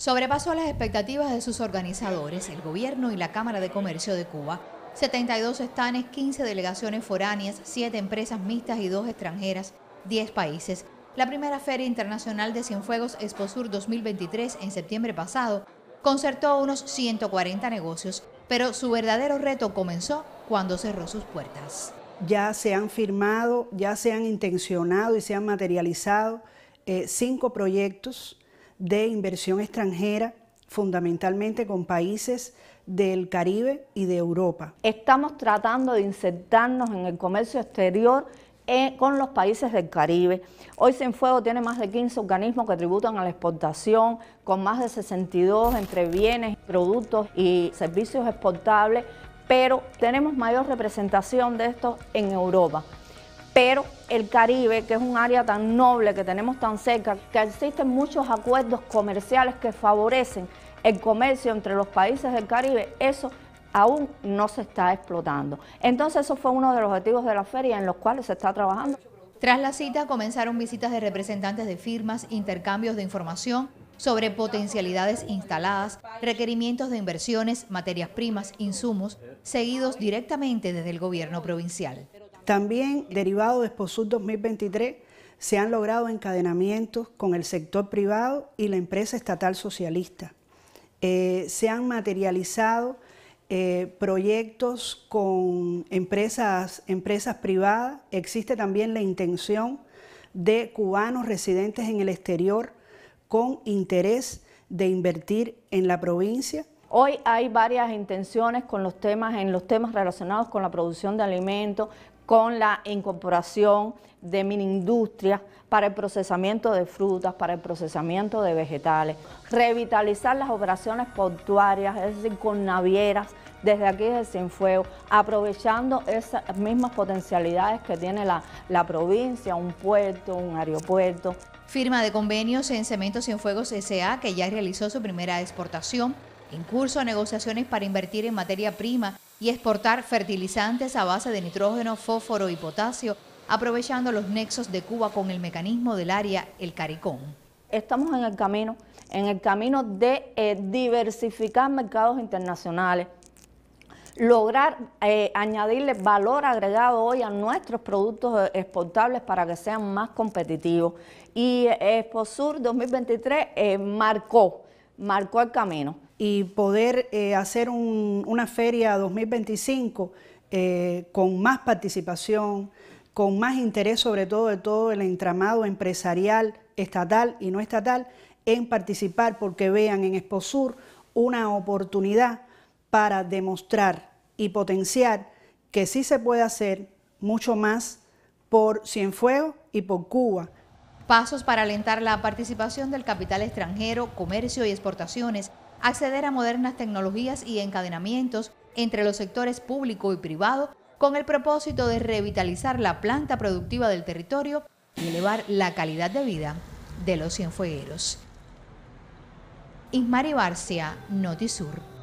sobrepasó las expectativas de sus organizadores, el gobierno y la Cámara de Comercio de Cuba. 72 estanes, 15 delegaciones foráneas, 7 empresas mixtas y 2 extranjeras, 10 países. La primera Feria Internacional de Cienfuegos Exposur 2023 en septiembre pasado concertó unos 140 negocios, pero su verdadero reto comenzó cuando cerró sus puertas. Ya se han firmado, ya se han intencionado y se han materializado eh, cinco proyectos de inversión extranjera, fundamentalmente con países del Caribe y de Europa. Estamos tratando de insertarnos en el comercio exterior eh, con los países del Caribe. Hoy Cienfuegos tiene más de 15 organismos que tributan a la exportación, con más de 62 entre bienes, productos y servicios exportables, pero tenemos mayor representación de esto en Europa pero el Caribe, que es un área tan noble que tenemos tan cerca, que existen muchos acuerdos comerciales que favorecen el comercio entre los países del Caribe, eso aún no se está explotando. Entonces eso fue uno de los objetivos de la feria en los cuales se está trabajando. Tras la cita comenzaron visitas de representantes de firmas, intercambios de información sobre potencialidades instaladas, requerimientos de inversiones, materias primas, insumos, seguidos directamente desde el gobierno provincial. También, derivado de Exposur 2023, se han logrado encadenamientos con el sector privado y la empresa estatal socialista. Eh, se han materializado eh, proyectos con empresas, empresas privadas. Existe también la intención de cubanos residentes en el exterior con interés de invertir en la provincia. Hoy hay varias intenciones con los temas, en los temas relacionados con la producción de alimentos, con la incorporación de mini industrias para el procesamiento de frutas, para el procesamiento de vegetales, revitalizar las operaciones portuarias, es decir, con navieras desde aquí desde Cienfuegos, aprovechando esas mismas potencialidades que tiene la, provincia, un puerto, un aeropuerto. Firma de convenios en Cemento Cienfuegos S.A. que ya realizó su primera exportación, en curso negociaciones para invertir en materia prima y exportar fertilizantes a base de nitrógeno, fósforo y potasio, aprovechando los nexos de Cuba con el mecanismo del área El Caricón. Estamos en el camino, en el camino de eh, diversificar mercados internacionales, lograr eh, añadirle valor agregado hoy a nuestros productos exportables para que sean más competitivos. Y eh, Exposur 2023 marcó, marcó el camino y poder eh, hacer una feria 2025 eh, con más participación, con más interés sobre todo de todo el entramado empresarial, estatal y no estatal, en participar porque vean en Exposur una oportunidad para demostrar y potenciar que sí se puede hacer mucho más por Cienfuegos y por Cuba. Pasos para alentar la participación del capital extranjero, comercio y exportaciones acceder a modernas tecnologías y encadenamientos entre los sectores público y privado con el propósito de revitalizar la planta productiva del territorio y elevar la calidad de vida de los cienfuegueros. Ismari Barcia, Notisur.